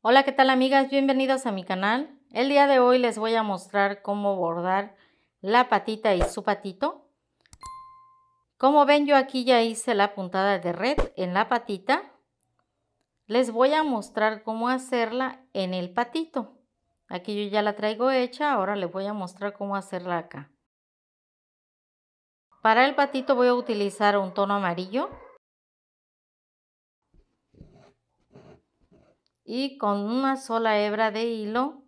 Hola, ¿qué tal amigas? bienvenidos a mi canal. El día de hoy les voy a mostrar cómo bordar la patita y su patito. Como ven, yo aquí ya hice la puntada de red en la patita. Les voy a mostrar cómo hacerla en el patito. Aquí yo ya la traigo hecha, ahora les voy a mostrar cómo hacerla acá. Para el patito voy a utilizar un tono amarillo y con una sola hebra de hilo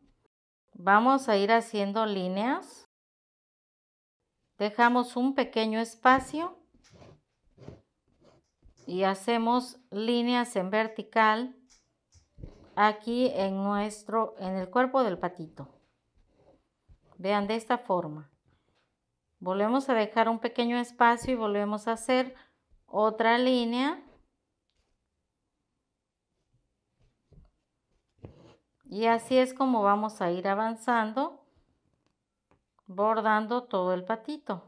vamos a ir haciendo líneas. Dejamos un pequeño espacio y hacemos líneas en vertical aquí en nuestro en el cuerpo del patito. Vean de esta forma. Volvemos a dejar un pequeño espacio y volvemos a hacer otra línea Y así es como vamos a ir avanzando, bordando todo el patito.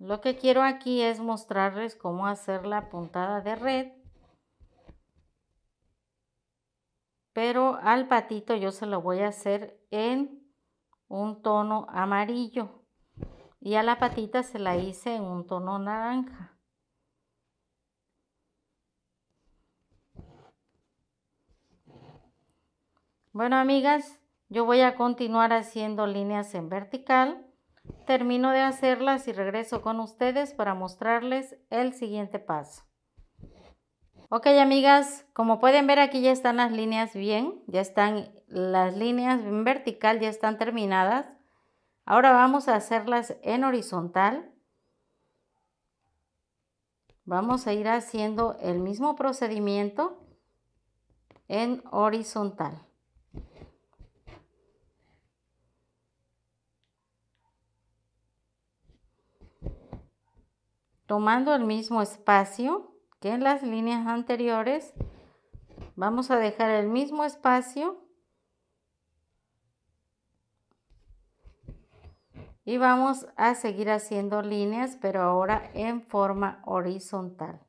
Lo que quiero aquí es mostrarles cómo hacer la puntada de red. Pero al patito yo se lo voy a hacer en un tono amarillo. Y a la patita se la hice en un tono naranja. Bueno, amigas, yo voy a continuar haciendo líneas en vertical. Termino de hacerlas y regreso con ustedes para mostrarles el siguiente paso. Ok, amigas, como pueden ver aquí ya están las líneas bien, ya están las líneas en vertical, ya están terminadas. Ahora vamos a hacerlas en horizontal. Vamos a ir haciendo el mismo procedimiento en horizontal. tomando el mismo espacio que en las líneas anteriores. Vamos a dejar el mismo espacio y vamos a seguir haciendo líneas pero ahora en forma horizontal.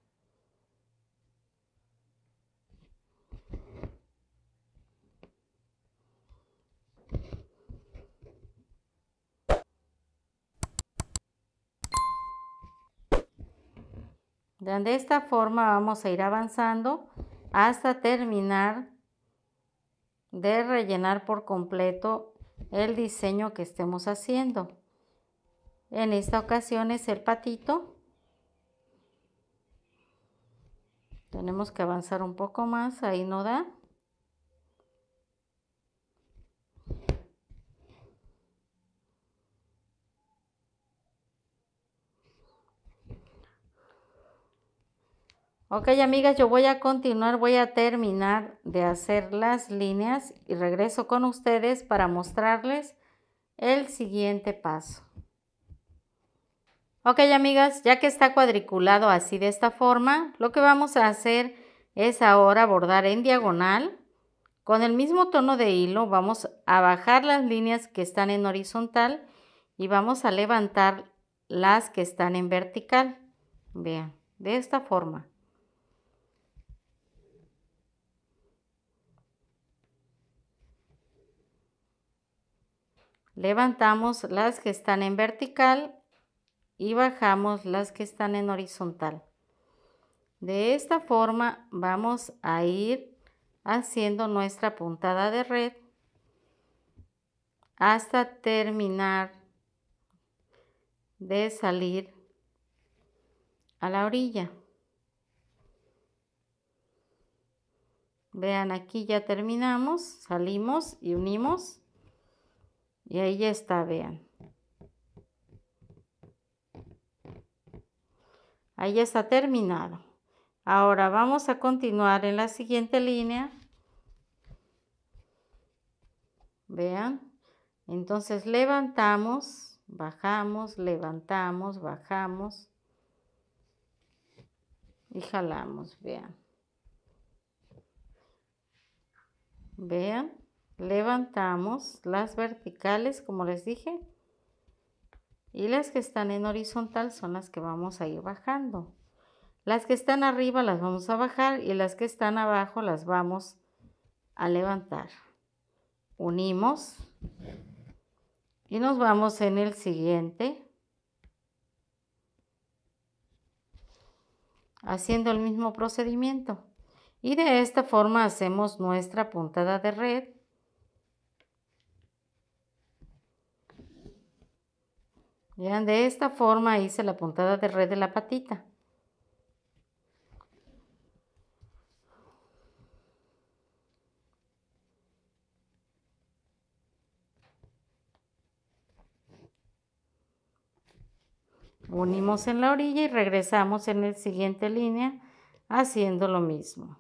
De esta forma vamos a ir avanzando hasta terminar de rellenar por completo el diseño que estemos haciendo. En esta ocasión es el patito. Tenemos que avanzar un poco más, ahí no da. Ok amigas, yo voy a continuar, voy a terminar de hacer las líneas y regreso con ustedes para mostrarles el siguiente paso. Ok amigas, ya que está cuadriculado así de esta forma, lo que vamos a hacer es ahora bordar en diagonal. Con el mismo tono de hilo vamos a bajar las líneas que están en horizontal y vamos a levantar las que están en vertical. Vean, de esta forma. Levantamos las que están en vertical y bajamos las que están en horizontal. De esta forma vamos a ir haciendo nuestra puntada de red hasta terminar de salir a la orilla. Vean aquí ya terminamos, salimos y unimos y ahí ya está, vean. Ahí ya está terminado. Ahora vamos a continuar en la siguiente línea. Vean. Entonces levantamos, bajamos, levantamos, bajamos y jalamos, vean. Vean levantamos las verticales como les dije y las que están en horizontal son las que vamos a ir bajando las que están arriba las vamos a bajar y las que están abajo las vamos a levantar unimos y nos vamos en el siguiente haciendo el mismo procedimiento y de esta forma hacemos nuestra puntada de red de esta forma hice la puntada de red de la patita. Unimos en la orilla y regresamos en la siguiente línea haciendo lo mismo.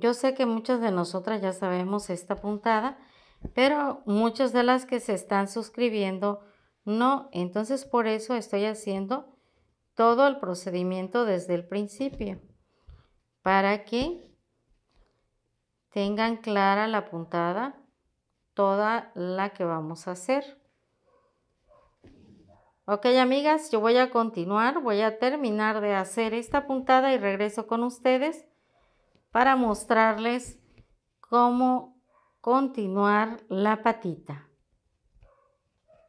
Yo sé que muchas de nosotras ya sabemos esta puntada, pero muchas de las que se están suscribiendo no. Entonces por eso estoy haciendo todo el procedimiento desde el principio para que tengan clara la puntada toda la que vamos a hacer. Ok amigas, yo voy a continuar, voy a terminar de hacer esta puntada y regreso con ustedes para mostrarles cómo continuar la patita.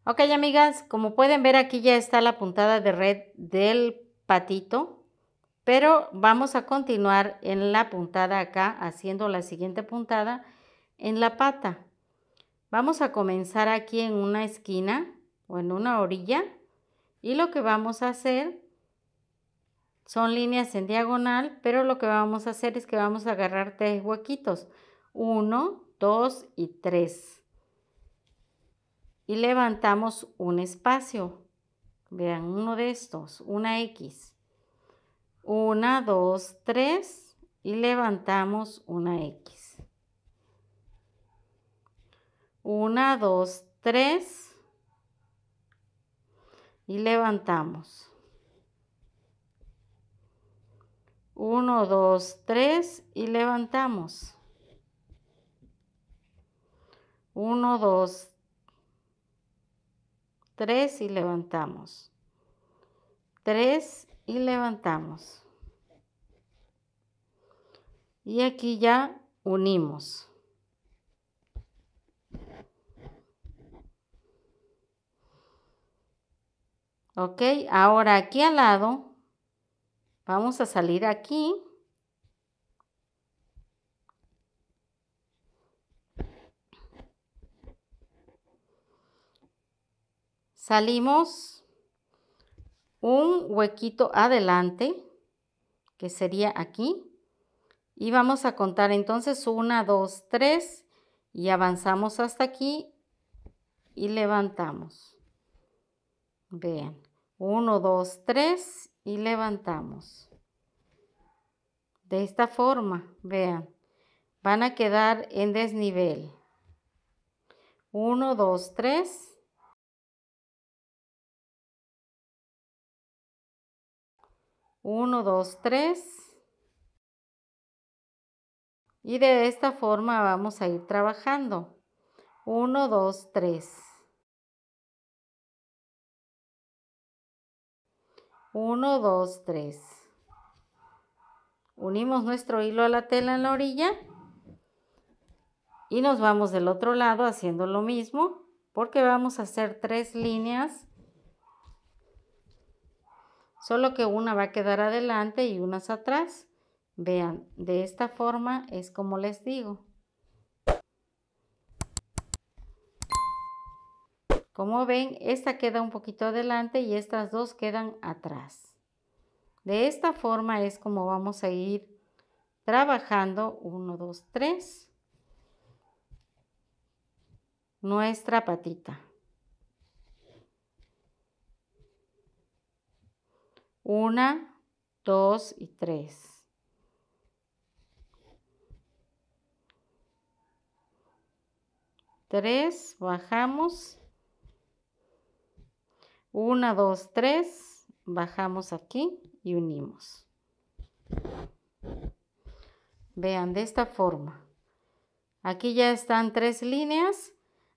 Ok amigas, como pueden ver aquí ya está la puntada de red del patito, pero vamos a continuar en la puntada acá haciendo la siguiente puntada en la pata. Vamos a comenzar aquí en una esquina o en una orilla y lo que vamos a hacer son líneas en diagonal, pero lo que vamos a hacer es que vamos a agarrar tres huequitos. 1, 2 y 3. Y levantamos un espacio. Vean, uno de estos, una X. 1, 2, 3 y levantamos una X. 1, 2, 3 y levantamos. 1, 2, 3 y levantamos. 1, 2, 3 y levantamos. 3 y levantamos. Y aquí ya unimos. Ok, ahora aquí al lado Vamos a salir aquí. Salimos un huequito adelante, que sería aquí. Y vamos a contar entonces 1, 2, 3 y avanzamos hasta aquí y levantamos. Vean, 1, 2, 3 y levantamos. De esta forma, vean, van a quedar en desnivel. 1, 2, 3. 1, 2, 3 Y de esta forma vamos a ir trabajando. 1, 2, 3. 1, 2, 3. Unimos nuestro hilo a la tela en la orilla y nos vamos del otro lado haciendo lo mismo porque vamos a hacer tres líneas solo que una va a quedar adelante y unas atrás vean de esta forma es como les digo Como ven, esta queda un poquito adelante y estas dos quedan atrás. De esta forma es como vamos a ir trabajando 1, 2, 3 nuestra patita. 1, 2 y 3. 3 bajamos 1, 2, 3, bajamos aquí y unimos. Vean, de esta forma. Aquí ya están tres líneas.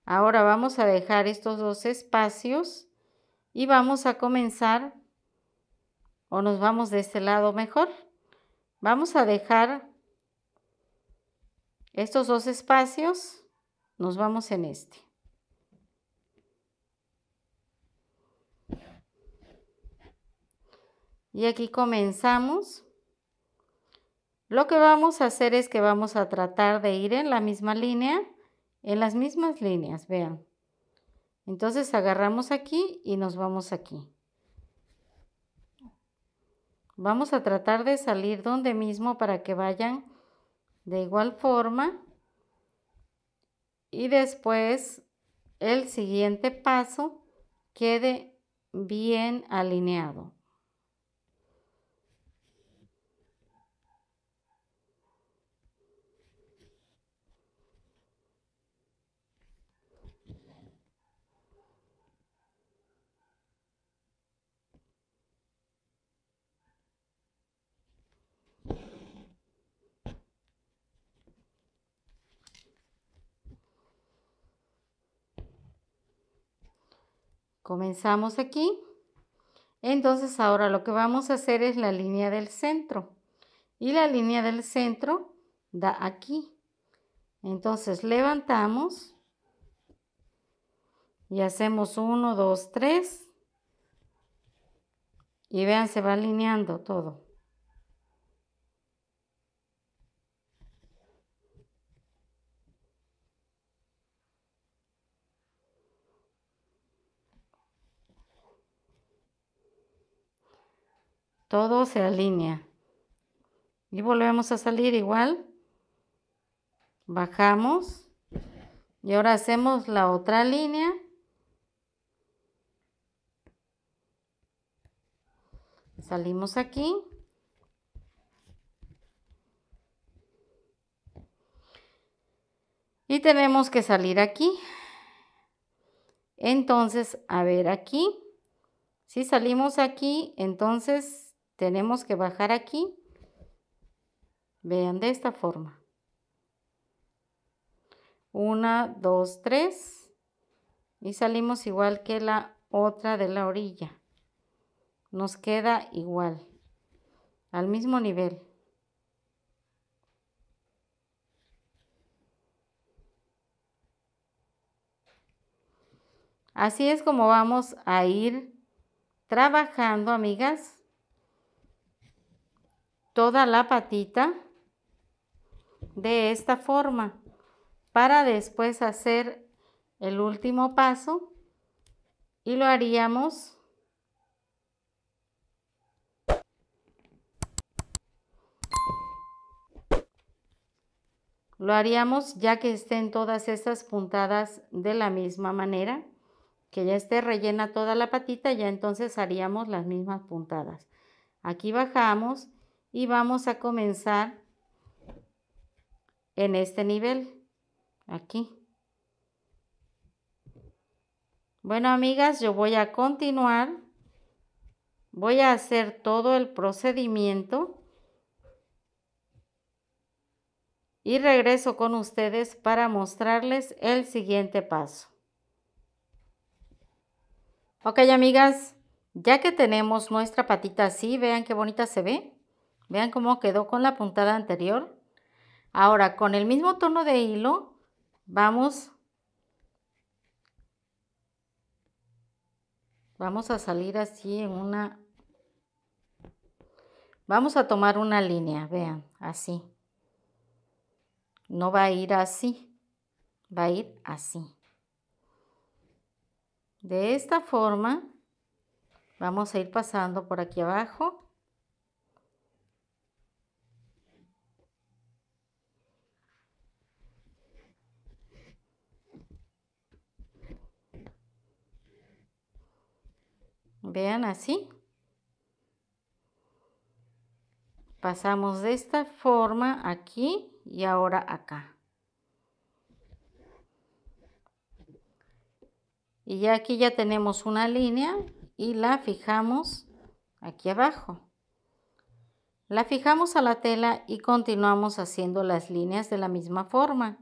Ahora vamos a dejar estos dos espacios y vamos a comenzar, o nos vamos de este lado mejor. Vamos a dejar estos dos espacios, nos vamos en este. Y aquí comenzamos. Lo que vamos a hacer es que vamos a tratar de ir en la misma línea, en las mismas líneas, vean. Entonces agarramos aquí y nos vamos aquí. Vamos a tratar de salir donde mismo para que vayan de igual forma. Y después el siguiente paso quede bien alineado. Comenzamos aquí. Entonces ahora lo que vamos a hacer es la línea del centro. Y la línea del centro da aquí. Entonces levantamos y hacemos 1, 2, 3. Y vean, se va alineando todo. todo se alinea. Y volvemos a salir igual. Bajamos. Y ahora hacemos la otra línea. Salimos aquí. Y tenemos que salir aquí. Entonces, a ver aquí. Si salimos aquí, entonces tenemos que bajar aquí. Vean de esta forma. Una, dos, tres. Y salimos igual que la otra de la orilla. Nos queda igual. Al mismo nivel. Así es como vamos a ir trabajando, amigas toda la patita de esta forma para después hacer el último paso y lo haríamos lo haríamos ya que estén todas estas puntadas de la misma manera que ya esté rellena toda la patita ya entonces haríamos las mismas puntadas aquí bajamos y vamos a comenzar en este nivel aquí bueno amigas yo voy a continuar voy a hacer todo el procedimiento y regreso con ustedes para mostrarles el siguiente paso ok amigas ya que tenemos nuestra patita así vean qué bonita se ve Vean cómo quedó con la puntada anterior. Ahora, con el mismo tono de hilo, vamos, vamos a salir así en una... Vamos a tomar una línea, vean, así. No va a ir así, va a ir así. De esta forma, vamos a ir pasando por aquí abajo Vean así. Pasamos de esta forma aquí y ahora acá. Y ya aquí ya tenemos una línea y la fijamos aquí abajo. La fijamos a la tela y continuamos haciendo las líneas de la misma forma.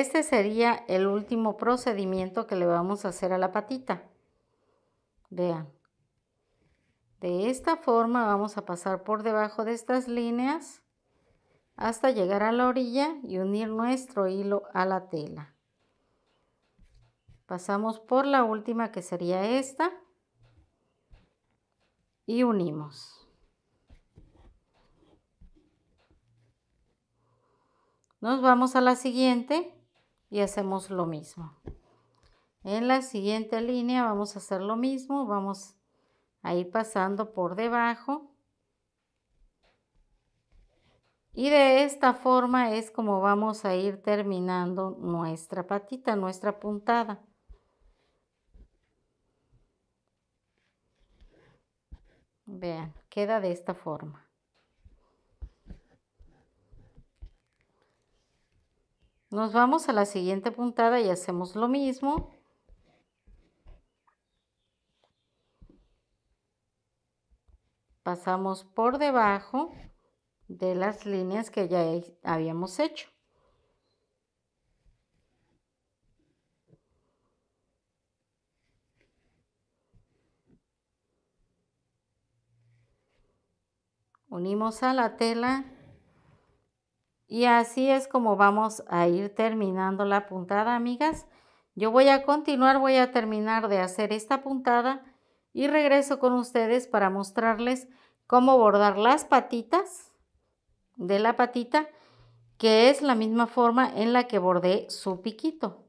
Este sería el último procedimiento que le vamos a hacer a la patita. Vean. De esta forma vamos a pasar por debajo de estas líneas hasta llegar a la orilla y unir nuestro hilo a la tela. Pasamos por la última que sería esta y unimos. Nos vamos a la siguiente y hacemos lo mismo. En la siguiente línea vamos a hacer lo mismo, vamos a ir pasando por debajo. Y de esta forma es como vamos a ir terminando nuestra patita, nuestra puntada. Vean, queda de esta forma. Nos vamos a la siguiente puntada y hacemos lo mismo. Pasamos por debajo de las líneas que ya habíamos hecho. Unimos a la tela y así es como vamos a ir terminando la puntada, amigas. Yo voy a continuar, voy a terminar de hacer esta puntada y regreso con ustedes para mostrarles cómo bordar las patitas de la patita, que es la misma forma en la que bordé su piquito.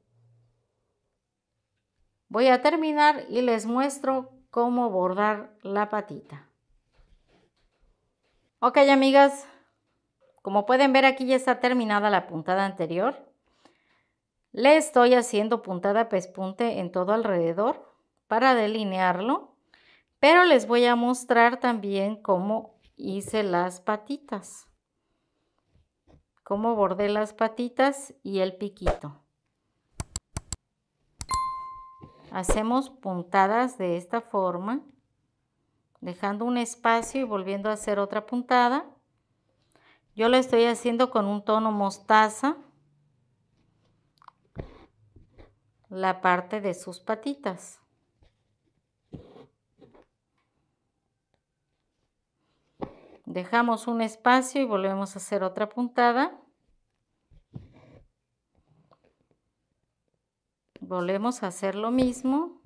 Voy a terminar y les muestro cómo bordar la patita. Ok, amigas, como pueden ver aquí ya está terminada la puntada anterior. Le estoy haciendo puntada pespunte en todo alrededor para delinearlo, pero les voy a mostrar también cómo hice las patitas, cómo bordé las patitas y el piquito. Hacemos puntadas de esta forma, dejando un espacio y volviendo a hacer otra puntada yo lo estoy haciendo con un tono mostaza la parte de sus patitas. Dejamos un espacio y volvemos a hacer otra puntada. Volvemos a hacer lo mismo.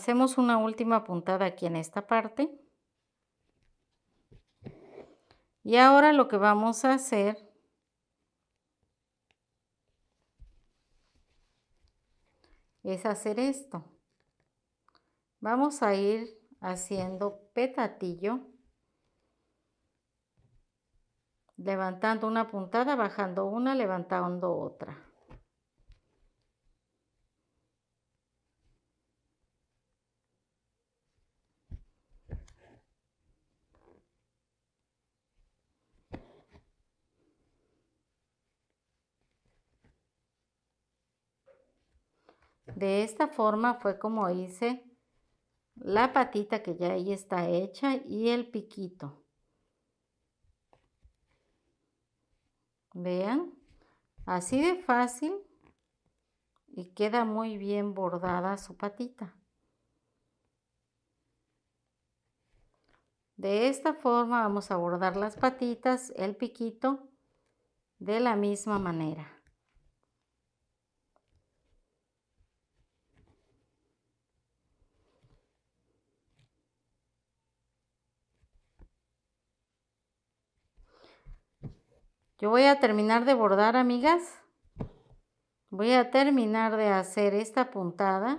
Hacemos una última puntada aquí en esta parte. Y ahora lo que vamos a hacer es hacer esto. Vamos a ir haciendo petatillo, levantando una puntada, bajando una, levantando otra. De esta forma fue como hice la patita que ya ahí está hecha y el piquito. Vean, así de fácil y queda muy bien bordada su patita. De esta forma vamos a bordar las patitas, el piquito, de la misma manera. Yo voy a terminar de bordar, amigas. Voy a terminar de hacer esta puntada.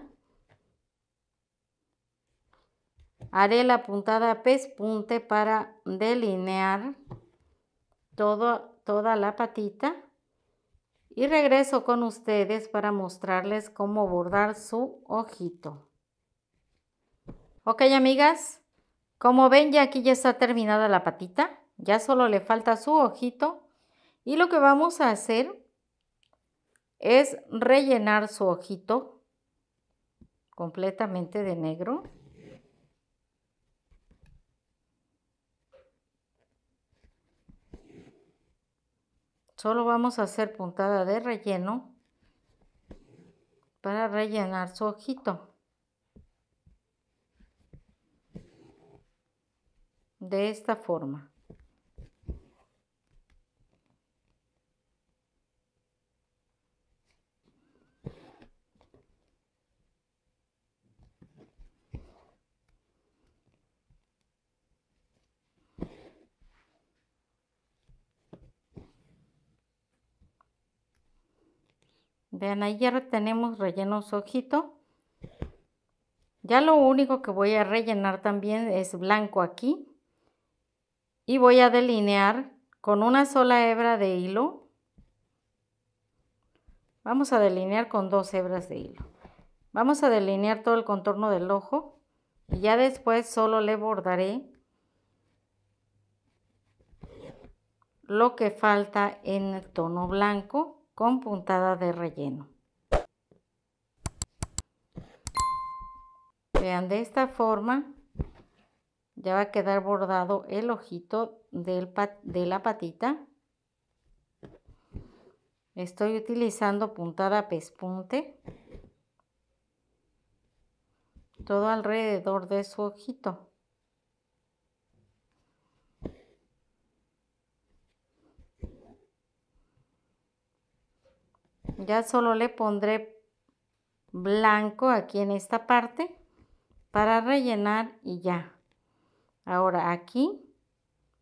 Haré la puntada pespunte para delinear toda la patita. Y regreso con ustedes para mostrarles cómo bordar su ojito. Ok, amigas. Como ven, ya aquí ya está terminada la patita. Ya solo le falta su ojito y lo que vamos a hacer es rellenar su ojito completamente de negro. Solo vamos a hacer puntada de relleno para rellenar su ojito. De esta forma. Vean, ahí ya tenemos relleno ojito. Ya lo único que voy a rellenar también es blanco aquí. Y voy a delinear con una sola hebra de hilo. Vamos a delinear con dos hebras de hilo. Vamos a delinear todo el contorno del ojo. Y ya después solo le bordaré lo que falta en tono blanco con puntada de relleno. Vean, de esta forma ya va a quedar bordado el ojito de la patita. Estoy utilizando puntada pespunte. Todo alrededor de su ojito. ya solo le pondré blanco aquí en esta parte para rellenar y ya. Ahora aquí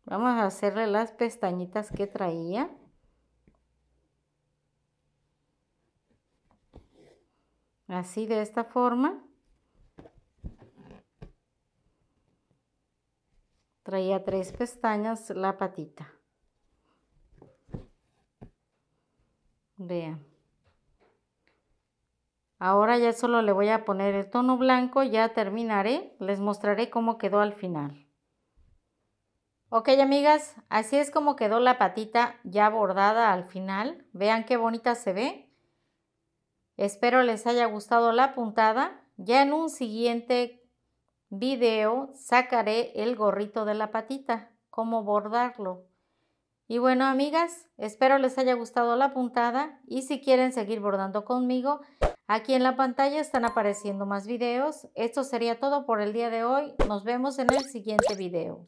vamos a hacerle las pestañitas que traía. Así de esta forma. Traía tres pestañas la patita. Vean. Ahora ya solo le voy a poner el tono blanco, ya terminaré, les mostraré cómo quedó al final. Ok amigas, así es como quedó la patita ya bordada al final. Vean qué bonita se ve. Espero les haya gustado la puntada. Ya en un siguiente video sacaré el gorrito de la patita, cómo bordarlo. Y bueno amigas, espero les haya gustado la puntada y si quieren seguir bordando conmigo, Aquí en la pantalla están apareciendo más videos. Esto sería todo por el día de hoy. Nos vemos en el siguiente video.